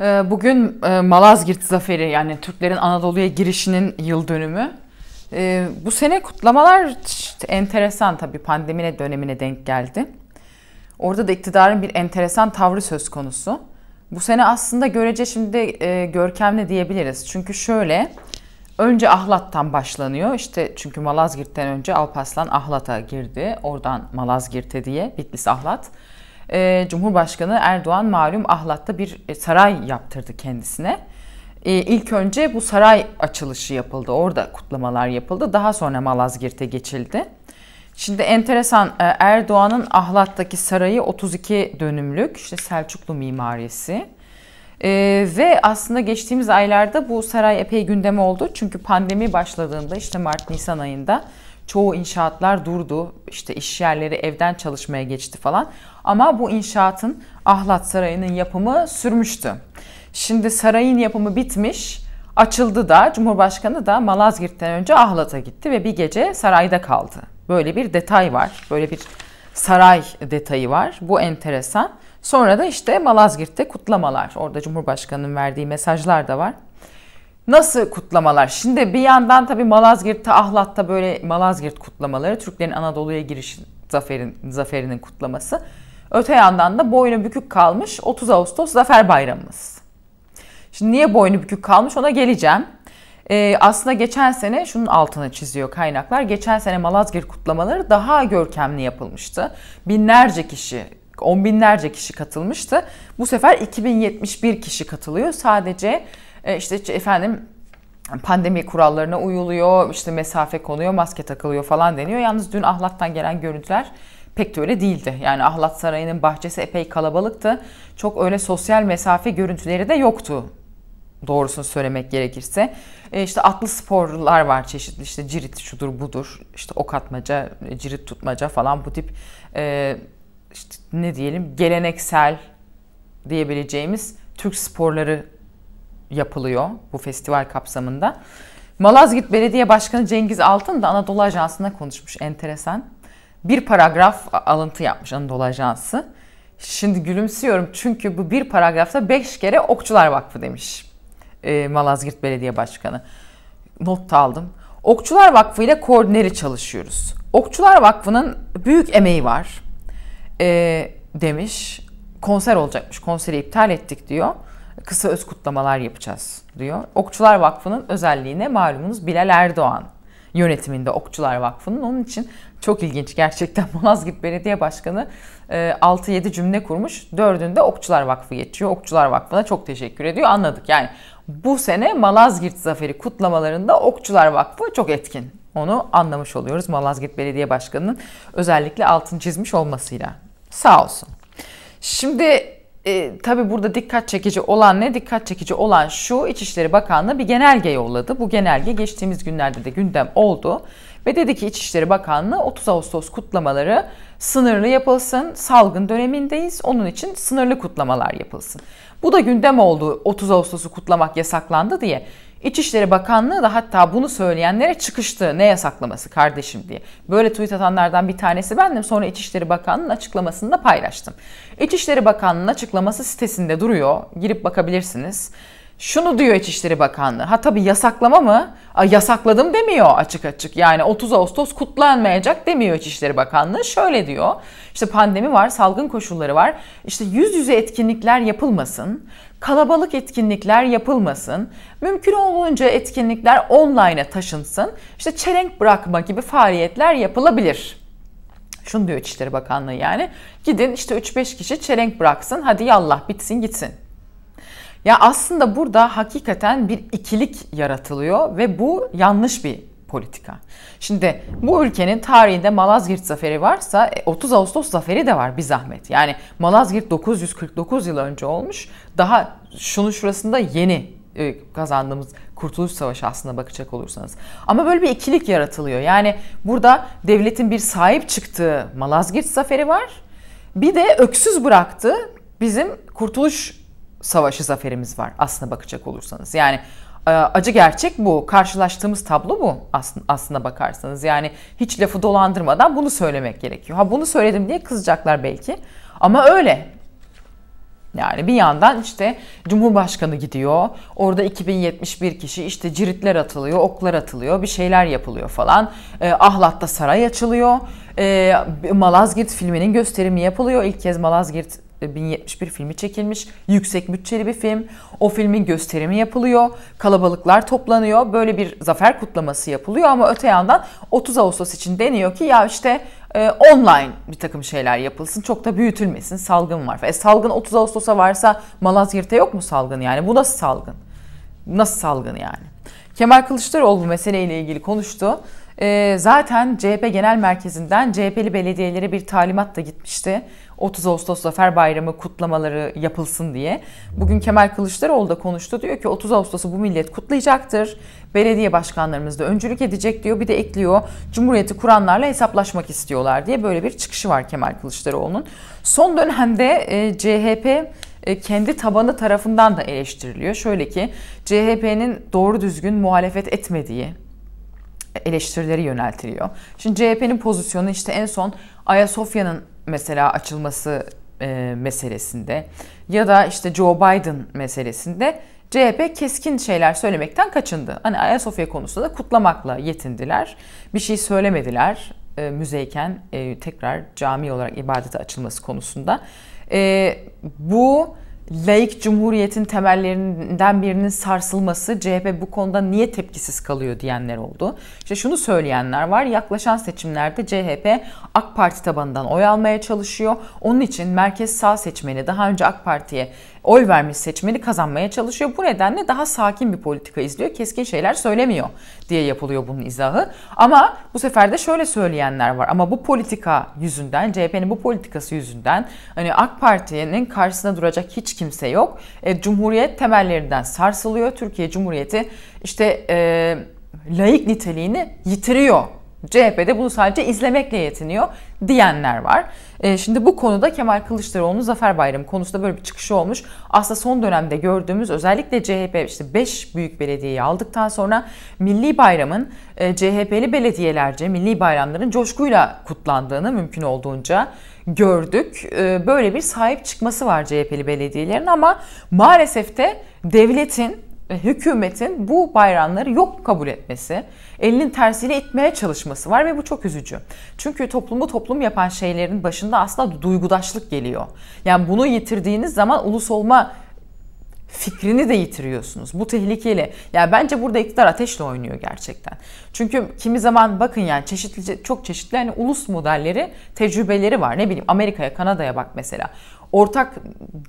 Ee, bugün e, Malazgirt Zaferi yani Türklerin Anadolu'ya girişinin yıl dönümü. Ee, bu sene kutlamalar enteresan tabii pandemine dönemine denk geldi. Orada da iktidarın bir enteresan tavrı söz konusu. Bu sene aslında görece şimdi e, görkemli diyebiliriz. Çünkü şöyle önce Ahlat'tan başlanıyor. İşte çünkü Malazgirt'ten önce Alpaslan Ahlat'a girdi. Oradan Malazgirt'e diye Bitlis Ahlat e, Cumhurbaşkanı Erdoğan malum Ahlat'ta bir e, saray yaptırdı kendisine. E, ilk önce bu saray açılışı yapıldı. Orada kutlamalar yapıldı. Daha sonra Malazgirt'e geçildi. Şimdi enteresan e, Erdoğan'ın Ahlat'taki sarayı 32 dönümlük işte Selçuklu mimarisi. Ee, ve aslında geçtiğimiz aylarda bu saray epey gündem oldu. Çünkü pandemi başladığında işte Mart-Nisan ayında çoğu inşaatlar durdu. İşte iş yerleri evden çalışmaya geçti falan. Ama bu inşaatın Ahlat Sarayı'nın yapımı sürmüştü. Şimdi sarayın yapımı bitmiş, açıldı da Cumhurbaşkanı da Malazgirt'ten önce Ahlat'a gitti ve bir gece sarayda kaldı. Böyle bir detay var, böyle bir saray detayı var. Bu enteresan. Sonra da işte Malazgirt'te kutlamalar. Orada Cumhurbaşkanı'nın verdiği mesajlar da var. Nasıl kutlamalar? Şimdi bir yandan tabii Malazgirt'te, Ahlat'ta böyle Malazgirt kutlamaları, Türklerin Anadolu'ya giriş zaferin, zaferinin kutlaması. Öte yandan da boynu bükük kalmış 30 Ağustos Zafer Bayramımız. Şimdi niye boynu bükük kalmış ona geleceğim. Ee, aslında geçen sene şunun altını çiziyor kaynaklar. Geçen sene Malazgirt kutlamaları daha görkemli yapılmıştı. Binlerce kişi, on binlerce kişi katılmıştı. Bu sefer 2071 kişi katılıyor. Sadece e, işte efendim pandemi kurallarına uyuluyor, işte mesafe konuyor, maske takılıyor falan deniyor. Yalnız dün ahlaktan gelen görüntüler pek de öyle değildi. Yani Ahlat Sarayı'nın bahçesi epey kalabalıktı. Çok öyle sosyal mesafe görüntüleri de yoktu doğrusunu söylemek gerekirse. E işte atlı sporlar var çeşitli işte cirit şudur budur işte ok atmaca, e, cirit tutmaca falan bu tip e, işte ne diyelim geleneksel diyebileceğimiz Türk sporları yapılıyor bu festival kapsamında. Malazgirt Belediye Başkanı Cengiz Altın da Anadolu Ajansı'na konuşmuş enteresan bir paragraf alıntı yapmış Anadolu Ajansı. Şimdi gülümsüyorum çünkü bu bir paragrafta beş kere Okçular Vakfı demiş e, Malazgirt Belediye Başkanı. Not aldım. Okçular Vakfı ile koordineli çalışıyoruz. Okçular Vakfı'nın büyük emeği var e, demiş. Konser olacakmış. Konseri iptal ettik diyor. Kısa öz kutlamalar yapacağız diyor. Okçular Vakfı'nın özelliğine malumunuz Bilal Erdoğan yönetiminde Okçular Vakfı'nın. Onun için çok ilginç gerçekten Malazgirt Belediye Başkanı 6-7 e, cümle kurmuş. Dördünde Okçular Vakfı geçiyor. Okçular Vakfı'na çok teşekkür ediyor. Anladık yani bu sene Malazgirt Zaferi kutlamalarında Okçular Vakfı çok etkin. Onu anlamış oluyoruz Malazgirt Belediye Başkanı'nın özellikle altın çizmiş olmasıyla. Sağ olsun. Şimdi e, tabii burada dikkat çekici olan ne? Dikkat çekici olan şu İçişleri Bakanlığı bir genelge yolladı. Bu genelge geçtiğimiz günlerde de gündem oldu. Ve dedi ki İçişleri Bakanlığı 30 Ağustos kutlamaları sınırlı yapılsın. Salgın dönemindeyiz. Onun için sınırlı kutlamalar yapılsın. Bu da gündem oldu 30 Ağustos'u kutlamak yasaklandı diye. İçişleri Bakanlığı da hatta bunu söyleyenlere çıkıştı. Ne yasaklaması kardeşim diye. Böyle tweet atanlardan bir tanesi bendim. Sonra İçişleri Bakanlığı'nın açıklamasını da paylaştım. İçişleri Bakanlığı'nın açıklaması sitesinde duruyor. Girip bakabilirsiniz. Şunu diyor İçişleri Bakanlığı. Ha tabii yasaklama mı? A, yasakladım demiyor açık açık. Yani 30 Ağustos kutlanmayacak demiyor İçişleri Bakanlığı. Şöyle diyor. İşte pandemi var, salgın koşulları var. İşte yüz yüze etkinlikler yapılmasın. Kalabalık etkinlikler yapılmasın. Mümkün olduğunca etkinlikler online'a taşınsın. İşte çelenk bırakma gibi faaliyetler yapılabilir. Şunu diyor İçişleri Bakanlığı yani. Gidin işte 3-5 kişi çelenk bıraksın. Hadi yallah bitsin gitsin. Ya aslında burada hakikaten bir ikilik yaratılıyor ve bu yanlış bir politika. Şimdi bu ülkenin tarihinde Malazgirt zaferi varsa 30 e, Ağustos zaferi de var bir zahmet. Yani Malazgirt 949 yıl önce olmuş. Daha şunu şurasında yeni e, kazandığımız Kurtuluş Savaşı aslında bakacak olursanız. Ama böyle bir ikilik yaratılıyor. Yani burada devletin bir sahip çıktığı Malazgirt zaferi var. Bir de öksüz bıraktığı bizim Kurtuluş savaşı zaferimiz var aslına bakacak olursanız. Yani e, acı gerçek bu. Karşılaştığımız tablo bu aslında bakarsanız. Yani hiç lafı dolandırmadan bunu söylemek gerekiyor. Ha bunu söyledim diye kızacaklar belki. Ama öyle. Yani bir yandan işte Cumhurbaşkanı gidiyor. Orada 2071 kişi işte ciritler atılıyor, oklar atılıyor, bir şeyler yapılıyor falan. E, Ahlat'ta saray açılıyor. E, Malazgirt filminin gösterimi yapılıyor. İlk kez Malazgirt 1071 ee, filmi çekilmiş. Yüksek bütçeli bir film. O filmin gösterimi yapılıyor. Kalabalıklar toplanıyor. Böyle bir zafer kutlaması yapılıyor ama öte yandan 30 Ağustos için deniyor ki ya işte e, online bir takım şeyler yapılsın. Çok da büyütülmesin. Salgın var. E, salgın 30 Ağustos'a varsa Malazgirt'e yok mu salgın yani? Bu nasıl salgın? Nasıl salgın yani? Kemal Kılıçdaroğlu bu meseleyle ilgili konuştu. E, zaten CHP Genel Merkezi'nden CHP'li belediyelere bir talimat da gitmişti. 30 Ağustos Zafer Bayramı kutlamaları yapılsın diye. Bugün Kemal Kılıçdaroğlu da konuştu. Diyor ki 30 Ağustos'u bu millet kutlayacaktır. Belediye başkanlarımız da öncülük edecek diyor. Bir de ekliyor. Cumhuriyeti kuranlarla hesaplaşmak istiyorlar diye böyle bir çıkışı var Kemal Kılıçdaroğlu'nun. Son dönemde e, CHP e, kendi tabanı tarafından da eleştiriliyor. Şöyle ki CHP'nin doğru düzgün muhalefet etmediği, eleştirileri yöneltiliyor. Şimdi CHP'nin pozisyonu işte en son Ayasofya'nın mesela açılması e, meselesinde ya da işte Joe Biden meselesinde CHP keskin şeyler söylemekten kaçındı. Hani Ayasofya konusunda da kutlamakla yetindiler. Bir şey söylemediler e, müzeyken e, tekrar cami olarak ibadete açılması konusunda. E, bu laik cumhuriyetin temellerinden birinin sarsılması CHP bu konuda niye tepkisiz kalıyor diyenler oldu. İşte şunu söyleyenler var. Yaklaşan seçimlerde CHP AK Parti tabanından oy almaya çalışıyor. Onun için merkez sağ seçmeni daha önce AK Parti'ye oy vermiş seçmeni kazanmaya çalışıyor. Bu nedenle daha sakin bir politika izliyor. Keskin şeyler söylemiyor diye yapılıyor bunun izahı. Ama bu sefer de şöyle söyleyenler var. Ama bu politika yüzünden, CHP'nin bu politikası yüzünden hani AK Parti'nin karşısına duracak hiç kimse yok. E, Cumhuriyet temellerinden sarsılıyor. Türkiye Cumhuriyeti işte e, laik niteliğini yitiriyor CHP'de bunu sadece izlemekle yetiniyor diyenler var. E, şimdi bu konuda Kemal Kılıçdaroğlu'nun Zafer Bayramı konusunda böyle bir çıkışı olmuş. Aslında son dönemde gördüğümüz özellikle CHP işte 5 büyük belediyeyi aldıktan sonra Milli Bayram'ın e, CHP'li belediyelerce milli bayramların coşkuyla kutlandığını mümkün olduğunca gördük. E, böyle bir sahip çıkması var CHP'li belediyelerin ama maalesef de devletin hükümetin bu bayramları yok kabul etmesi, elinin tersiyle itmeye çalışması var ve bu çok üzücü. Çünkü toplumu toplum yapan şeylerin başında aslında duygudaşlık geliyor. Yani bunu yitirdiğiniz zaman ulus olma fikrini de yitiriyorsunuz. Bu tehlikeli. Ya yani bence burada iktidar ateşle oynuyor gerçekten. Çünkü kimi zaman bakın yani çeşitli çok çeşitli hani ulus modelleri, tecrübeleri var. Ne bileyim Amerika'ya, Kanada'ya bak mesela ortak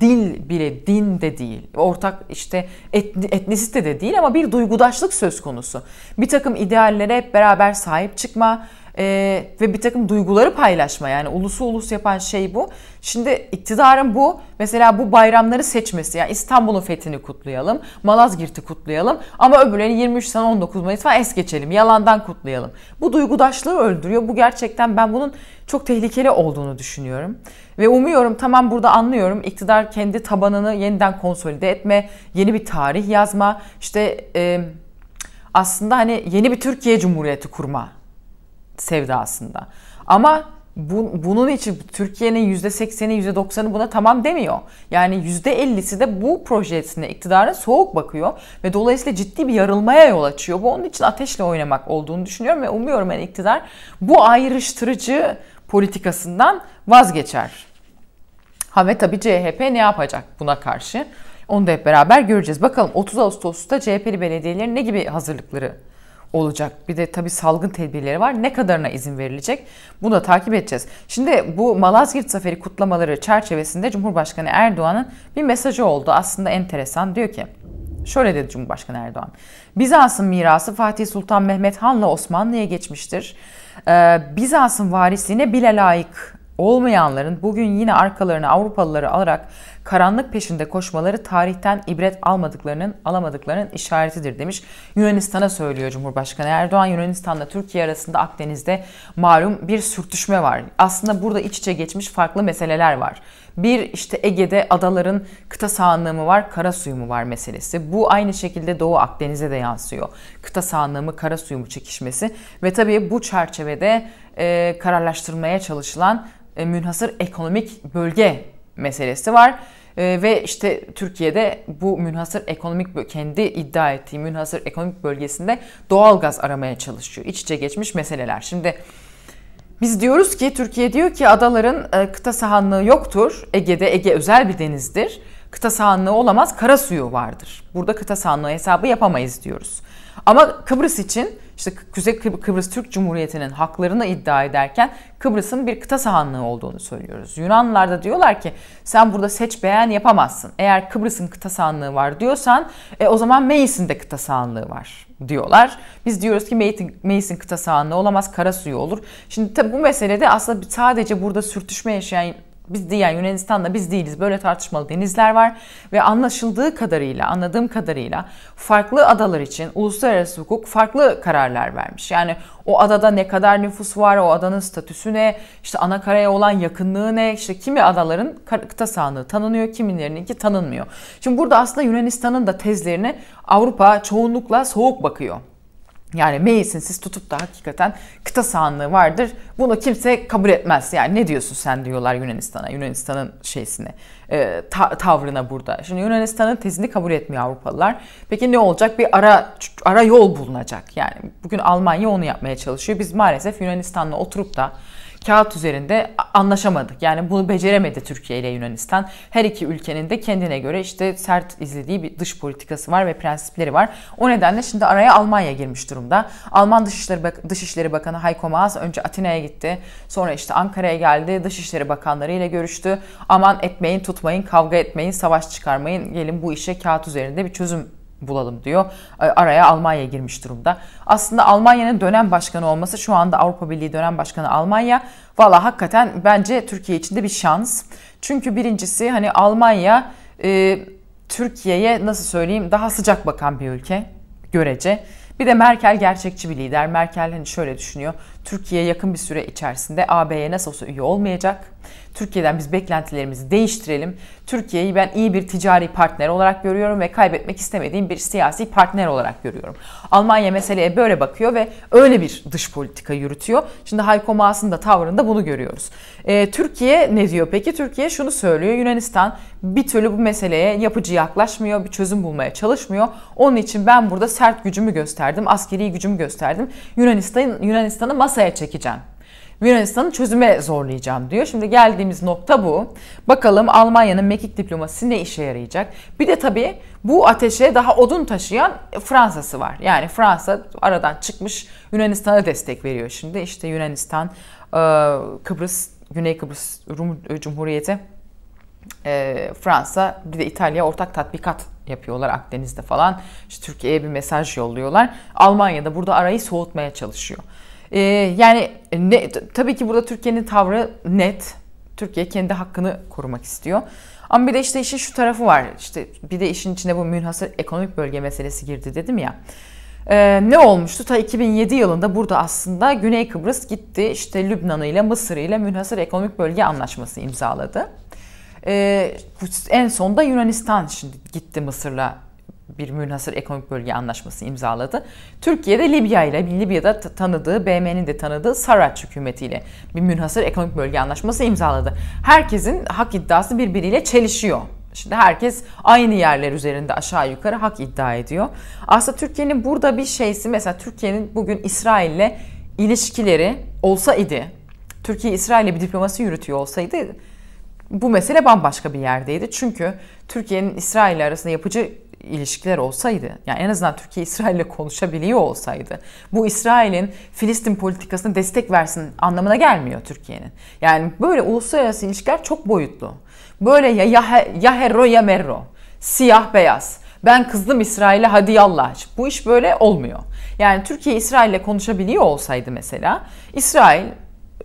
dil bile din de değil, ortak işte et, etnisite de değil ama bir duygudaşlık söz konusu. Bir takım ideallere hep beraber sahip çıkma, e, ve bir takım duyguları paylaşma yani ulusu ulus yapan şey bu. Şimdi iktidarın bu mesela bu bayramları seçmesi yani İstanbul'un fethini kutlayalım, Malazgirt'i kutlayalım ama öbürlerini 23 Nisan 19 Mayıs falan es geçelim, yalandan kutlayalım. Bu duygudaşlığı öldürüyor. Bu gerçekten ben bunun çok tehlikeli olduğunu düşünüyorum. Ve umuyorum tamam burada anlıyorum iktidar kendi tabanını yeniden konsolide etme, yeni bir tarih yazma, işte e, aslında hani yeni bir Türkiye Cumhuriyeti kurma sevdasında. Ama bu, bunun için Türkiye'nin %80'i %90'ı buna tamam demiyor. Yani %50'si de bu projesine iktidarın soğuk bakıyor ve dolayısıyla ciddi bir yarılmaya yol açıyor. Bu onun için ateşle oynamak olduğunu düşünüyorum ve umuyorum yani iktidar bu ayrıştırıcı politikasından vazgeçer. Ha ve tabii CHP ne yapacak buna karşı? Onu da hep beraber göreceğiz. Bakalım 30 Ağustos'ta CHP'li belediyeler ne gibi hazırlıkları olacak. Bir de tabii salgın tedbirleri var. Ne kadarına izin verilecek? Bunu da takip edeceğiz. Şimdi bu Malazgirt Zaferi kutlamaları çerçevesinde Cumhurbaşkanı Erdoğan'ın bir mesajı oldu. Aslında enteresan. Diyor ki Şöyle dedi Cumhurbaşkanı Erdoğan. Bizans'ın mirası Fatih Sultan Mehmet Han'la Osmanlı'ya geçmiştir. Ee, Bizans'ın varisliğine bile layık olmayanların bugün yine arkalarını Avrupalıları alarak karanlık peşinde koşmaları tarihten ibret almadıklarının alamadıklarının işaretidir demiş. Yunanistan'a söylüyor Cumhurbaşkanı Erdoğan. Yunanistan'la Türkiye arasında Akdeniz'de malum bir sürtüşme var. Aslında burada iç içe geçmiş farklı meseleler var. Bir işte Ege'de adaların kıta sahanlığı mı var, kara suyu mu var meselesi. Bu aynı şekilde Doğu Akdeniz'e de yansıyor. Kıta sahanlığı mı, kara suyu mu çekişmesi. Ve tabii bu çerçevede e, kararlaştırmaya çalışılan e, münhasır ekonomik bölge meselesi var. E, ve işte Türkiye'de bu münhasır ekonomik kendi iddia ettiği münhasır ekonomik bölgesinde doğal gaz aramaya çalışıyor. İç içe geçmiş meseleler. Şimdi biz diyoruz ki Türkiye diyor ki adaların e, kıta sahanlığı yoktur. Ege'de Ege özel bir denizdir. Kıta sahanlığı olamaz, kara suyu vardır. Burada kıta sahanlığı hesabı yapamayız diyoruz. Ama Kıbrıs için işte Kuzey Kıbr Kıbrıs Türk Cumhuriyeti'nin haklarını iddia ederken Kıbrıs'ın bir kıta sahanlığı olduğunu söylüyoruz. Yunanlılar da diyorlar ki sen burada seç beğen yapamazsın. Eğer Kıbrıs'ın kıta sahanlığı var diyorsan e, o zaman Meis'in de kıta sahanlığı var diyorlar. Biz diyoruz ki Meis'in kıta sahanlığı olamaz kara suyu olur. Şimdi tabii bu meselede aslında sadece burada sürtüşme yaşayan biz değil yani Yunanistan'da biz değiliz böyle tartışmalı denizler var ve anlaşıldığı kadarıyla anladığım kadarıyla farklı adalar için uluslararası hukuk farklı kararlar vermiş. Yani o adada ne kadar nüfus var, o adanın statüsü ne, işte ana karaya olan yakınlığı ne, işte kimi adaların kıta sahanlığı tanınıyor, kimilerinin ki tanınmıyor. Şimdi burada aslında Yunanistan'ın da tezlerine Avrupa çoğunlukla soğuk bakıyor. Yani Meis'in siz tutup da hakikaten kıta sahanlığı vardır. Bunu kimse kabul etmez. Yani ne diyorsun sen diyorlar Yunanistan'a, Yunanistan'ın şeysine, e, ta- tavrına burada. Şimdi Yunanistan'ın tezini kabul etmiyor Avrupalılar. Peki ne olacak? Bir ara ara yol bulunacak. Yani bugün Almanya onu yapmaya çalışıyor. Biz maalesef Yunanistan'la oturup da kağıt üzerinde anlaşamadık. Yani bunu beceremedi Türkiye ile Yunanistan. Her iki ülkenin de kendine göre işte sert izlediği bir dış politikası var ve prensipleri var. O nedenle şimdi araya Almanya girmiş durumda. Alman Dışişleri, Bak Dışişleri Bakanı Heiko Maas önce Atina'ya gitti. Sonra işte Ankara'ya geldi. Dışişleri Bakanları ile görüştü. Aman etmeyin, tutmayın, kavga etmeyin, savaş çıkarmayın. Gelin bu işe kağıt üzerinde bir çözüm bulalım diyor. Ee, araya Almanya girmiş durumda. Aslında Almanya'nın dönem başkanı olması şu anda Avrupa Birliği dönem başkanı Almanya. Valla hakikaten bence Türkiye için de bir şans. Çünkü birincisi hani Almanya e, Türkiye'ye nasıl söyleyeyim daha sıcak bakan bir ülke görece. Bir de Merkel gerçekçi bir lider. Merkel hani şöyle düşünüyor. Türkiye yakın bir süre içerisinde AB'ye nasıl olsa üye olmayacak Türkiye'den biz beklentilerimizi değiştirelim. Türkiye'yi ben iyi bir ticari partner olarak görüyorum ve kaybetmek istemediğim bir siyasi partner olarak görüyorum. Almanya meseleye böyle bakıyor ve öyle bir dış politika yürütüyor. Şimdi Hayko Maas'ın da tavrında bunu görüyoruz. Ee, Türkiye ne diyor peki? Türkiye şunu söylüyor. Yunanistan bir türlü bu meseleye yapıcı yaklaşmıyor, bir çözüm bulmaya çalışmıyor. Onun için ben burada sert gücümü gösterdim, askeri gücümü gösterdim. Yunanistan Yunanistan'ı masaya çekeceğim Yunanistan'ı çözüme zorlayacağım diyor. Şimdi geldiğimiz nokta bu. Bakalım Almanya'nın mekik diplomasisi ne işe yarayacak? Bir de tabii bu ateşe daha odun taşıyan Fransa'sı var. Yani Fransa aradan çıkmış Yunanistan'a destek veriyor. Şimdi işte Yunanistan, e, Kıbrıs, Güney Kıbrıs Rum e, Cumhuriyeti, e, Fransa bir de İtalya ortak tatbikat yapıyorlar Akdeniz'de falan. İşte Türkiye'ye bir mesaj yolluyorlar. Almanya da burada arayı soğutmaya çalışıyor. Ee, yani ne, tabii ki burada Türkiye'nin tavrı net. Türkiye kendi hakkını korumak istiyor. Ama bir de işte işin şu tarafı var. İşte bir de işin içine bu münhasır ekonomik bölge meselesi girdi dedim ya. Ee, ne olmuştu? Ta 2007 yılında burada aslında Güney Kıbrıs gitti İşte Lübnan'ı ile Mısır'ı ile münhasır ekonomik bölge anlaşması imzaladı. Ee, en son da Yunanistan şimdi gitti Mısır'la bir münhasır ekonomik bölge anlaşması imzaladı. Türkiye'de Libya ile Libya'da tanıdığı BM'nin de tanıdığı Saraç hükümetiyle bir münhasır ekonomik bölge anlaşması imzaladı. Herkesin hak iddiası birbiriyle çelişiyor. Şimdi herkes aynı yerler üzerinde aşağı yukarı hak iddia ediyor. Aslında Türkiye'nin burada bir şeysi mesela Türkiye'nin bugün İsrail'le ilişkileri olsa idi. Türkiye İsrail'le bir diplomasi yürütüyor olsaydı bu mesele bambaşka bir yerdeydi. Çünkü Türkiye'nin İsrail arasında yapıcı ilişkiler olsaydı, yani en azından Türkiye İsrail ile konuşabiliyor olsaydı, bu İsrail'in Filistin politikasına destek versin anlamına gelmiyor Türkiye'nin. Yani böyle uluslararası ilişkiler çok boyutlu. Böyle ya, ya, ya herro ya merro, siyah beyaz. Ben kızdım İsrail'e hadi yallah. Bu iş böyle olmuyor. Yani Türkiye İsrail ile konuşabiliyor olsaydı mesela, İsrail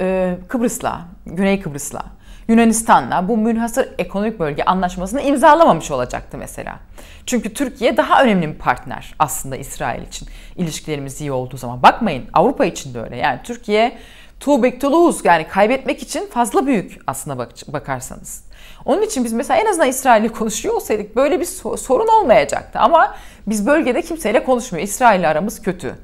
e, Kıbrıs'la, Güney Kıbrıs'la Yunanistan'la bu münhasır ekonomik bölge anlaşmasını imzalamamış olacaktı mesela. Çünkü Türkiye daha önemli bir partner aslında İsrail için. İlişkilerimiz iyi olduğu zaman. Bakmayın Avrupa için de öyle. Yani Türkiye too big to lose yani kaybetmek için fazla büyük aslında bak bakarsanız. Onun için biz mesela en azından İsrail'le konuşuyor olsaydık böyle bir sorun olmayacaktı. Ama biz bölgede kimseyle konuşmuyor. İsrail'le aramız kötü.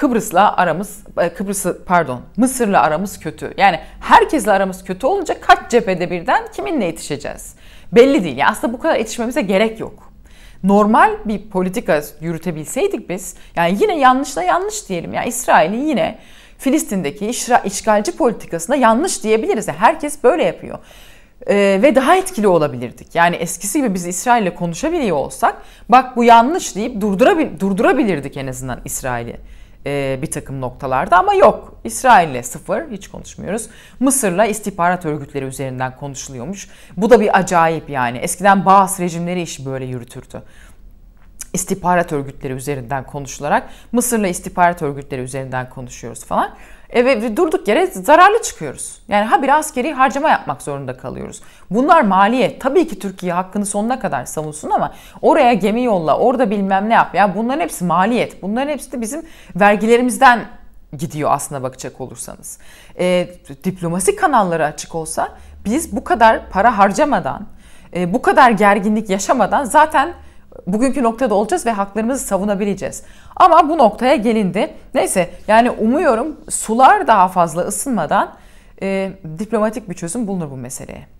Kıbrıs'la aramız e, Kıbrıs pardon Mısır'la aramız kötü. Yani herkesle aramız kötü olunca kaç cephede birden kiminle yetişeceğiz? Belli değil. Yani aslında bu kadar yetişmemize gerek yok. Normal bir politika yürütebilseydik biz yani yine yanlışla yanlış diyelim. Yani İsrail'in yine Filistin'deki işgalci politikasında yanlış diyebiliriz. Yani herkes böyle yapıyor. Ee, ve daha etkili olabilirdik. Yani eskisi gibi biz İsrail'le konuşabiliyor olsak bak bu yanlış deyip durdurabil durdurabilirdik en azından İsrail'i e, bir takım noktalarda ama yok. İsrail'le sıfır hiç konuşmuyoruz. Mısır'la istihbarat örgütleri üzerinden konuşuluyormuş. Bu da bir acayip yani. Eskiden Baas rejimleri işi böyle yürütürdü istihbarat örgütleri üzerinden konuşularak Mısır'la istihbarat örgütleri üzerinden konuşuyoruz falan. E ve durduk yere zararlı çıkıyoruz. Yani ha bir askeri harcama yapmak zorunda kalıyoruz. Bunlar maliye. Tabii ki Türkiye hakkını sonuna kadar savunsun ama oraya gemi yolla, orada bilmem ne yap. Ya bunların hepsi maliyet. Bunların hepsi de bizim vergilerimizden gidiyor aslına bakacak olursanız. E, diplomasi kanalları açık olsa biz bu kadar para harcamadan, e, bu kadar gerginlik yaşamadan zaten bugünkü noktada olacağız ve haklarımızı savunabileceğiz. Ama bu noktaya gelindi. Neyse yani umuyorum sular daha fazla ısınmadan e, diplomatik bir çözüm bulunur bu meseleye.